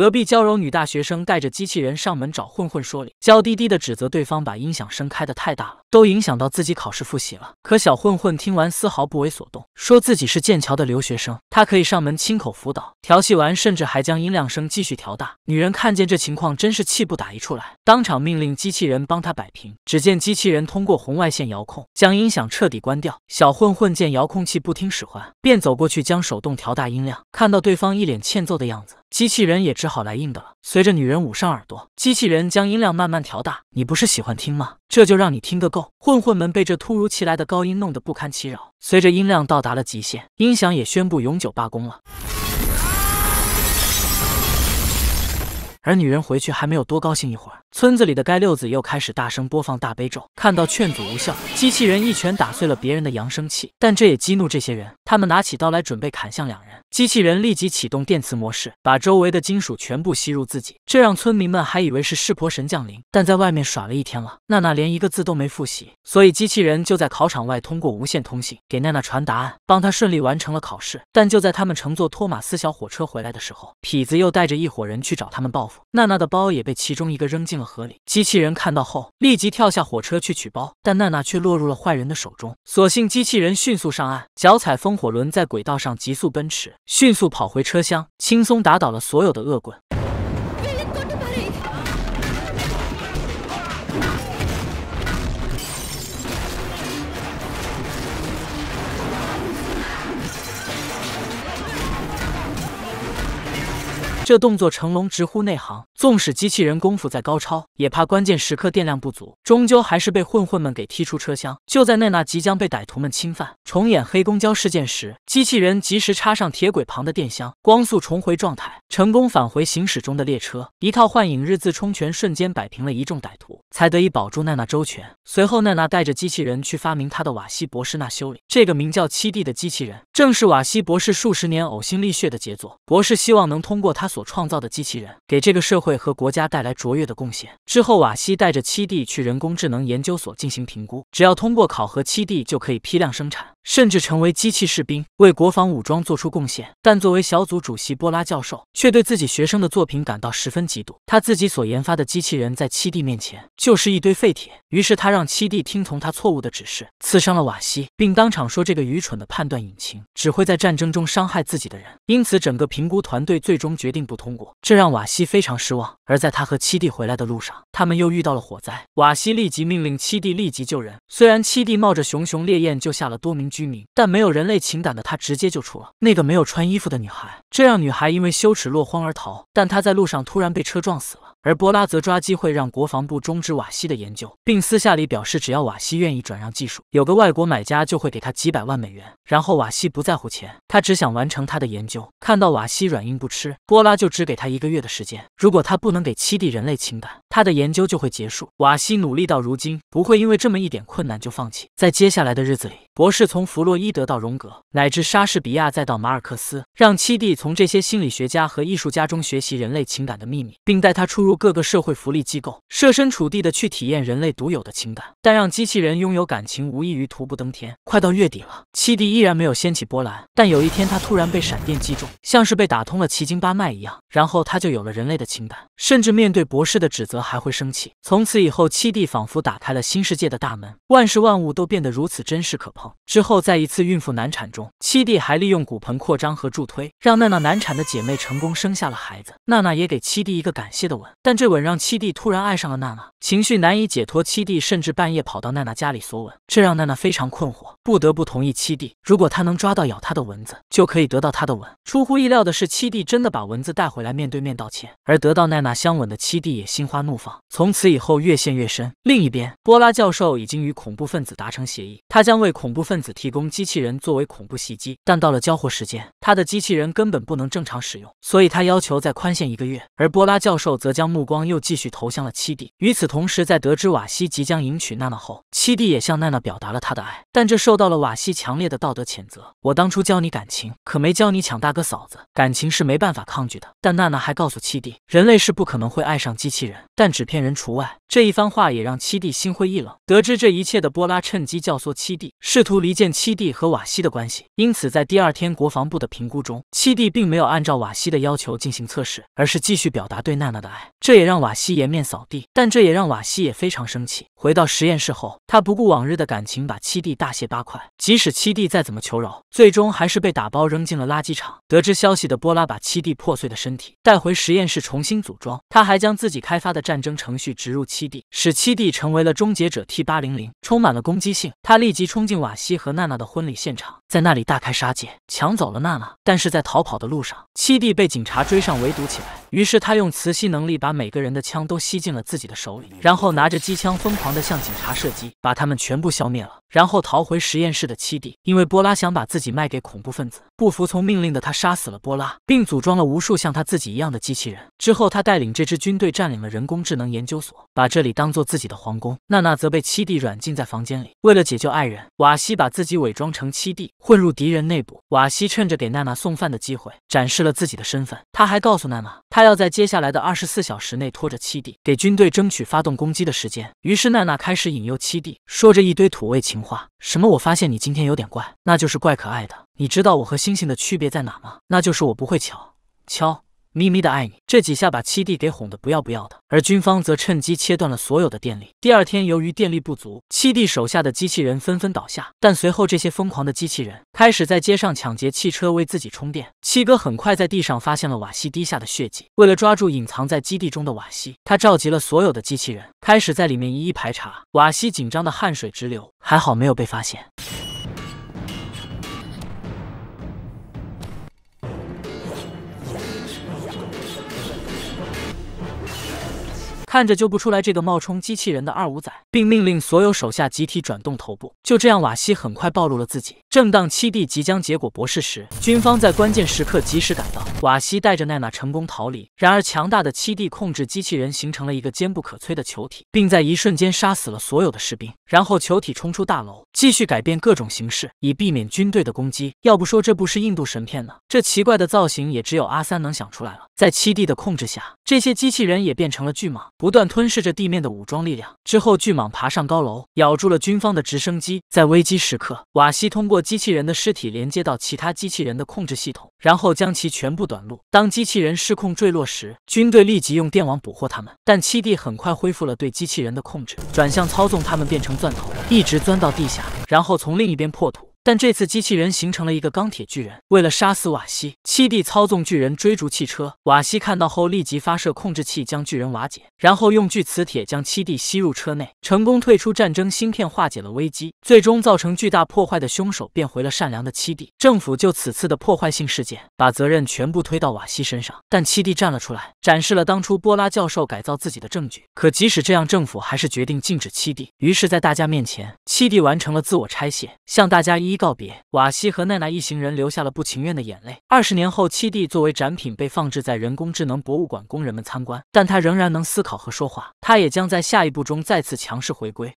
隔壁娇柔女大学生带着机器人上门找混混说理，娇滴滴的指责对方把音响声开得太大了。都影响到自己考试复习了。可小混混听完丝毫不为所动，说自己是剑桥的留学生，他可以上门亲口辅导。调戏完，甚至还将音量声继续调大。女人看见这情况，真是气不打一处来，当场命令机器人帮他摆平。只见机器人通过红外线遥控将音响彻底关掉。小混混见遥控器不听使唤，便走过去将手动调大音量。看到对方一脸欠揍的样子，机器人也只好来硬的了。随着女人捂上耳朵，机器人将音量慢慢调大。你不是喜欢听吗？这就让你听个够。混混们被这突如其来的高音弄得不堪其扰，随着音量到达了极限，音响也宣布永久罢工了。而女人回去还没有多高兴，一会儿村子里的该六子又开始大声播放大悲咒。看到劝阻无效，机器人一拳打碎了别人的扬声器，但这也激怒这些人，他们拿起刀来准备砍向两人。机器人立即启动电磁模式，把周围的金属全部吸入自己，这让村民们还以为是湿婆神降临。但在外面耍了一天了，娜娜连一个字都没复习，所以机器人就在考场外通过无线通信给娜娜传答案，帮她顺利完成了考试。但就在他们乘坐托马斯小火车回来的时候，痞子又带着一伙人去找他们报娜娜的包也被其中一个扔进了河里。机器人看到后，立即跳下火车去取包，但娜娜却落入了坏人的手中。所幸机器人迅速上岸，脚踩风火轮，在轨道上急速奔驰，迅速跑回车厢，轻松打倒了所有的恶棍。这动作成龙直呼内行，纵使机器人功夫再高超，也怕关键时刻电量不足，终究还是被混混们给踢出车厢。就在奈娜即将被歹徒们侵犯，重演黑公交事件时，机器人及时插上铁轨旁的电箱，光速重回状态，成功返回行驶中的列车。一套幻影日字冲拳瞬间摆平了一众歹徒，才得以保住奈娜周全。随后，奈娜带着机器人去发明他的瓦西博士那修理。这个名叫七弟的机器人，正是瓦西博士数十年呕心沥血的杰作。博士希望能通过他所。创造的机器人给这个社会和国家带来卓越的贡献。之后，瓦西带着七弟去人工智能研究所进行评估，只要通过考核，七弟就可以批量生产。甚至成为机器士兵，为国防武装做出贡献。但作为小组主席，波拉教授却对自己学生的作品感到十分嫉妒。他自己所研发的机器人在七弟面前就是一堆废铁。于是他让七弟听从他错误的指示，刺伤了瓦西，并当场说：“这个愚蠢的判断引擎只会在战争中伤害自己的人。”因此，整个评估团队最终决定不通过，这让瓦西非常失望。而在他和七弟回来的路上，他们又遇到了火灾，瓦西立即命令七弟立即救人。虽然七弟冒着熊熊烈焰救下了多名居民，但没有人类情感的他直接救出了那个没有穿衣服的女孩，这让女孩因为羞耻落荒而逃。但她在路上突然被车撞死了。而波拉则抓机会让国防部终止瓦西的研究，并私下里表示，只要瓦西愿意转让技术，有个外国买家就会给他几百万美元。然后瓦西不在乎钱，他只想完成他的研究。看到瓦西软硬不吃，波拉就只给他一个月的时间。如果他不能给七弟人类情感，他的研究就会结束。瓦西努力到如今，不会因为这么一点困难就放弃。在接下来的日子里，博士从弗洛伊德到荣格，乃至莎士比亚再到马尔克斯，让七弟从这些心理学家和艺术家中学习人类情感的秘密，并带他出入。各个社会福利机构设身处地的去体验人类独有的情感，但让机器人拥有感情无异于徒步登天。快到月底了，七弟依然没有掀起波澜。但有一天，他突然被闪电击中，像是被打通了奇经八脉一样，然后他就有了人类的情感，甚至面对博士的指责还会生气。从此以后，七弟仿佛打开了新世界的大门，万事万物都变得如此真实可碰。之后，在一次孕妇难产中，七弟还利用骨盆扩张和助推，让娜娜难产的姐妹成功生下了孩子。娜娜也给七弟一个感谢的吻。但这吻让七弟突然爱上了娜娜，情绪难以解脱，七弟甚至半夜跑到娜娜家里索吻，这让娜娜非常困惑，不得不同意七弟。如果他能抓到咬他的蚊子，就可以得到他的吻。出乎意料的是，七弟真的把蚊子带回来，面对面道歉，而得到娜娜香吻的七弟也心花怒放，从此以后越陷越深。另一边，波拉教授已经与恐怖分子达成协议，他将为恐怖分子提供机器人作为恐怖袭击。但到了交货时间，他的机器人根本不能正常使用，所以他要求再宽限一个月，而波拉教授则将。目光又继续投向了七弟。与此同时，在得知瓦西即将迎娶娜娜后，七弟也向娜娜表达了他的爱，但这受到了瓦西强烈的道德谴责。我当初教你感情，可没教你抢大哥嫂子。感情是没办法抗拒的。但娜娜还告诉七弟，人类是不可能会爱上机器人。但纸片人除外。这一番话也让七弟心灰意冷。得知这一切的波拉趁机教唆七弟，试图离间七弟和瓦西的关系。因此，在第二天国防部的评估中，七弟并没有按照瓦西的要求进行测试，而是继续表达对娜娜的爱。这也让瓦西颜面扫地。但这也让瓦西也非常生气。回到实验室后，他不顾往日的感情，把七弟大卸八块。即使七弟再怎么求饶，最终还是被打包扔进了垃圾场。得知消息的波拉把七弟破碎的身体带回实验室重新组装。他还将自己开发的战争程序植入七弟，使七弟成为了终结者 T 八零零，充满了攻击性。他立即冲进瓦西和娜娜的婚礼现场，在那里大开杀戒，抢走了娜娜。但是在逃跑的路上，七弟被警察追上，围堵起来。于是他用磁吸能力把每个人的枪都吸进了自己的手里，然后拿着机枪疯狂地向警察射击，把他们全部消灭了。然后逃回实验室的七弟，因为波拉想把自己卖给恐怖分子，不服从命令的他杀死了波拉，并组装了无数像他自己一样的机器人。之后他带领这支军队占领了人工智能研究所，把这里当做自己的皇宫。娜娜则被七弟软禁在房间里。为了解救爱人，瓦西把自己伪装成七弟，混入敌人内部。瓦西趁着给娜娜送饭的机会展示了自己的身份，他还告诉娜娜他。他要在接下来的二十四小时内拖着七弟，给军队争取发动攻击的时间。于是娜娜开始引诱七弟，说着一堆土味情话：“什么？我发现你今天有点怪，那就是怪可爱的。你知道我和星星的区别在哪吗？那就是我不会敲敲。”咪咪的爱你，这几下把七弟给哄得不要不要的，而军方则趁机切断了所有的电力。第二天，由于电力不足，七弟手下的机器人纷纷倒下，但随后这些疯狂的机器人开始在街上抢劫汽车，为自己充电。七哥很快在地上发现了瓦西滴下的血迹。为了抓住隐藏在基地中的瓦西，他召集了所有的机器人，开始在里面一一排查。瓦西紧张的汗水直流，还好没有被发现。看着救不出来这个冒充机器人的二五仔，并命令所有手下集体转动头部。就这样，瓦西很快暴露了自己。正当七弟即将结果博士时，军方在关键时刻及时赶到，瓦西带着奈娜成功逃离。然而，强大的七弟控制机器人形成了一个坚不可摧的球体，并在一瞬间杀死了所有的士兵。然后球体冲出大楼，继续改变各种形式，以避免军队的攻击。要不说这部是印度神片呢？这奇怪的造型也只有阿三能想出来了。在七弟的控制下，这些机器人也变成了巨蟒。不断吞噬着地面的武装力量之后，巨蟒爬上高楼，咬住了军方的直升机。在危机时刻，瓦西通过机器人的尸体连接到其他机器人的控制系统，然后将其全部短路。当机器人失控坠落时，军队立即用电网捕获他们。但七弟很快恢复了对机器人的控制，转向操纵他们变成钻头，一直钻到地下，然后从另一边破土。但这次机器人形成了一个钢铁巨人，为了杀死瓦西，七弟操纵巨人追逐汽车。瓦西看到后立即发射控制器将巨人瓦解，然后用巨磁铁将七弟吸入车内，成功退出战争芯片化解了危机。最终造成巨大破坏的凶手变回了善良的七弟。政府就此次的破坏性事件把责任全部推到瓦西身上，但七弟站了出来，展示了当初波拉教授改造自己的证据。可即使这样，政府还是决定禁止七弟。于是，在大家面前，七弟完成了自我拆卸，向大家一。一告别，瓦西和奈奈一行人流下了不情愿的眼泪。二十年后，七弟作为展品被放置在人工智能博物馆供人们参观，但他仍然能思考和说话。他也将在下一部中再次强势回归。